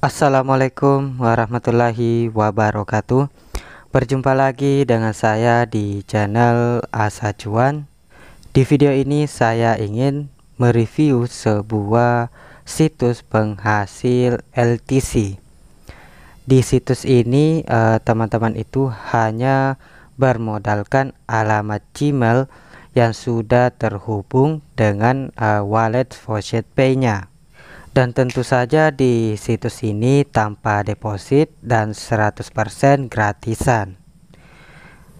Assalamualaikum warahmatullahi wabarakatuh Berjumpa lagi dengan saya di channel Asa Cuan Di video ini saya ingin mereview sebuah situs penghasil LTC Di situs ini eh, teman-teman eh, itu hanya bermodalkan alamat Gmail yang sudah terhubung dengan eh, wallet Faucet Pay nya dan tentu saja di situs ini tanpa deposit dan 100% gratisan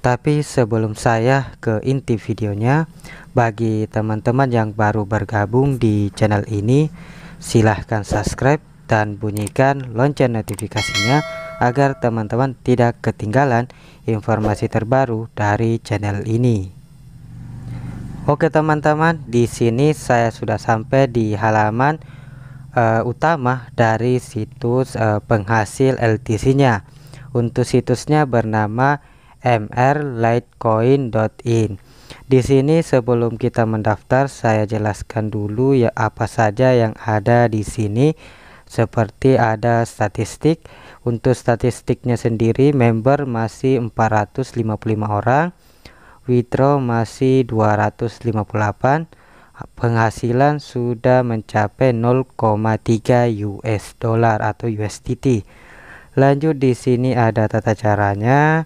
tapi sebelum saya ke inti videonya bagi teman-teman yang baru bergabung di channel ini silahkan subscribe dan bunyikan lonceng notifikasinya agar teman-teman tidak ketinggalan informasi terbaru dari channel ini Oke teman-teman di sini saya sudah sampai di halaman uh, utama dari situs uh, penghasil LTC-nya. Untuk situsnya bernama mrlightcoin.in. Di sini sebelum kita mendaftar, saya jelaskan dulu ya apa saja yang ada di sini. Seperti ada statistik, untuk statistiknya sendiri member masih 455 orang, withdraw masih 258 penghasilan sudah mencapai 0,3 US dollar atau USDT. Lanjut di sini ada tata caranya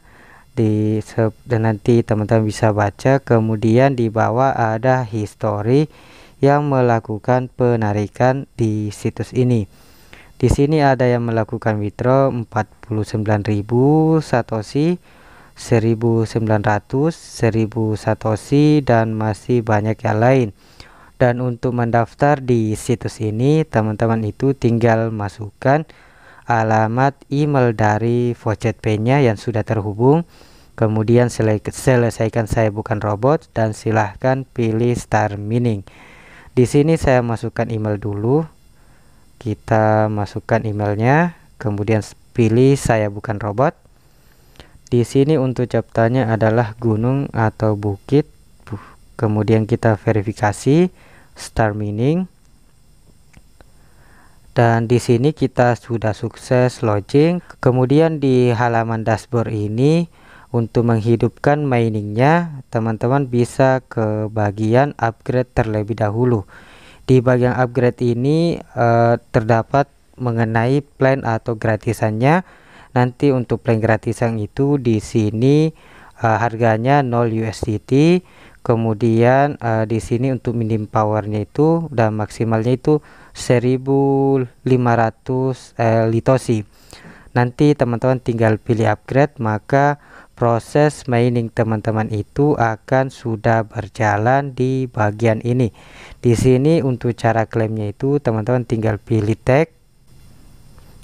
di dan nanti teman-teman bisa baca kemudian di bawah ada history yang melakukan penarikan di situs ini di sini ada yang melakukan withdraw 49.000 satoshi 1900 1000 satoshi dan masih banyak yang lain dan untuk mendaftar di situs ini teman-teman itu tinggal masukkan alamat email dari voucher nya yang sudah terhubung kemudian selesaikan saya bukan robot dan silahkan pilih star Mining. di sini saya masukkan email dulu kita masukkan emailnya kemudian pilih saya bukan robot di sini untuk captanya adalah gunung atau bukit kemudian kita verifikasi star mining dan di sini kita sudah sukses launching kemudian di halaman dashboard ini untuk menghidupkan miningnya teman-teman bisa ke bagian upgrade terlebih dahulu di bagian upgrade ini eh, terdapat mengenai plan atau gratisannya nanti untuk plan gratisan itu di sini eh, harganya 0 USDT kemudian uh, di sini untuk minim powernya itu dan maksimalnya itu 1500 eh, litosi nanti teman-teman tinggal pilih upgrade maka proses mining teman-teman itu akan sudah berjalan di bagian ini di sini untuk cara klaimnya itu teman-teman tinggal pilih tag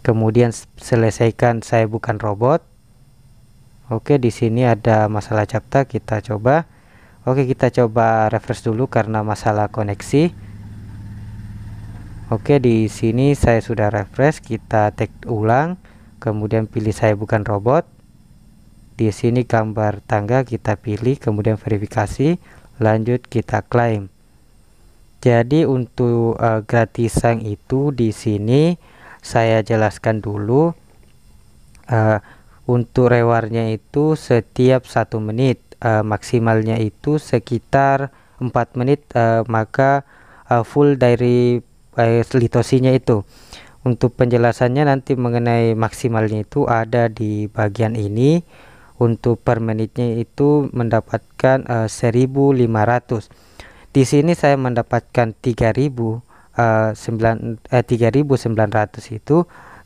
kemudian selesaikan saya bukan robot Oke di sini ada masalah capta kita coba Oke kita coba refresh dulu karena masalah koneksi Oke di sini saya sudah refresh kita tag ulang kemudian pilih saya bukan robot di sini gambar tangga kita pilih kemudian verifikasi lanjut kita klaim jadi untuk uh, gratisan itu di sini saya jelaskan dulu uh, untuk rewardnya itu setiap satu menit uh, maksimalnya itu sekitar 4 menit uh, maka uh, full dari uh, litosinya itu untuk penjelasannya nanti mengenai maksimalnya itu ada di bagian ini untuk per menitnya itu mendapatkan uh, 1500 di sini saya mendapatkan 3000 uh, sembilan, eh, 3900 itu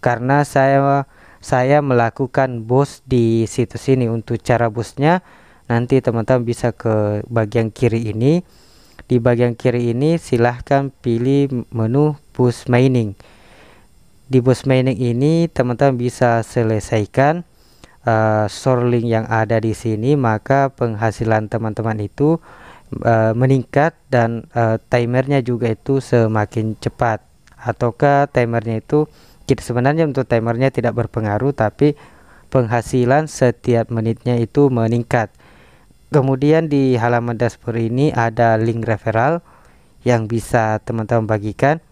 karena saya saya melakukan bos di situs ini untuk cara boostnya nanti teman-teman bisa ke bagian kiri ini di bagian kiri ini silahkan pilih menu bus mining di bus mining ini teman-teman bisa selesaikan uh, eh, sorling yang ada di sini maka penghasilan teman-teman itu uh, meningkat dan uh, timernya juga itu semakin cepat ataukah timernya itu kita sebenarnya untuk timernya tidak berpengaruh tapi penghasilan setiap menitnya itu meningkat kemudian di halaman dashboard ini ada link referral yang bisa teman-teman bagikan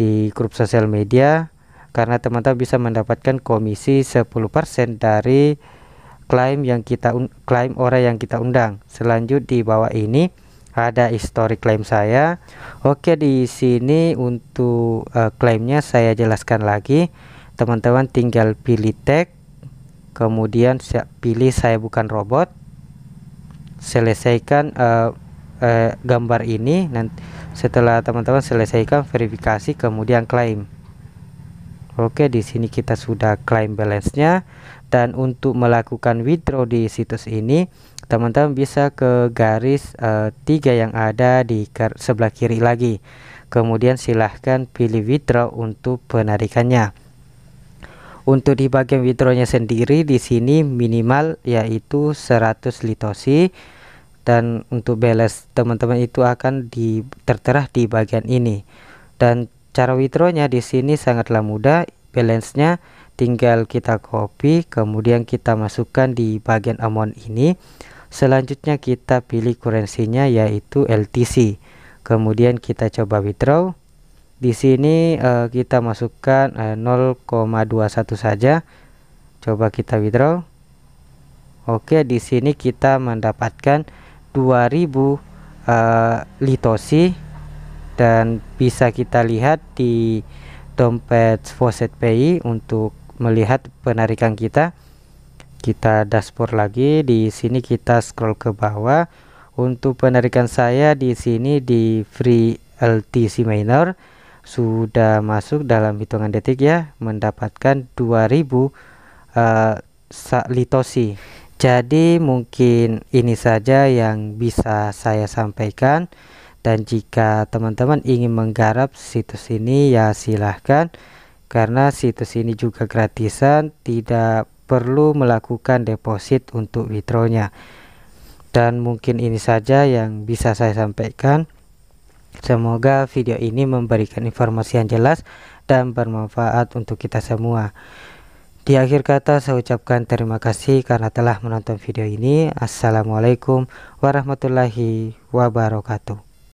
di grup sosial media karena teman-teman bisa mendapatkan komisi 10% dari klaim yang kita klaim orang yang kita undang. Selanjut di bawah ini ada histori klaim saya. Oke, di sini untuk uh, klaimnya saya jelaskan lagi. Teman-teman tinggal pilih tag, kemudian pilih saya bukan robot selesaikan uh, uh, gambar ini nanti setelah teman-teman selesaikan verifikasi kemudian klaim Oke di sini kita sudah klaim balance nya dan untuk melakukan withdraw di situs ini teman-teman bisa ke garis eh, tiga 3 yang ada di sebelah kiri lagi kemudian silahkan pilih withdraw untuk penarikannya untuk di bagian withdrawnya sendiri di sini minimal yaitu 100 litosi dan untuk balance teman-teman itu akan di, tertera di bagian ini dan cara withdrawnya di sini sangatlah mudah balance-nya tinggal kita copy kemudian kita masukkan di bagian amount ini selanjutnya kita pilih kurensinya yaitu LTC kemudian kita coba withdraw di sini uh, kita masukkan uh, eh, 0,21 saja coba kita withdraw Oke di sini kita mendapatkan 2000 uh, eh, litosi dan bisa kita lihat di dompet faucet pay untuk melihat penarikan kita kita dashboard lagi di sini kita scroll ke bawah untuk penarikan saya di sini di free LTC minor sudah masuk dalam hitungan detik ya mendapatkan 2000 uh, eh, litosi jadi mungkin ini saja yang bisa saya sampaikan dan jika teman-teman ingin menggarap situs ini ya silahkan karena situs ini juga gratisan tidak perlu melakukan deposit untuk withdrawnya dan mungkin ini saja yang bisa saya sampaikan semoga video ini memberikan informasi yang jelas dan bermanfaat untuk kita semua di akhir kata saya ucapkan terima kasih karena telah menonton video ini. Assalamualaikum warahmatullahi wabarakatuh.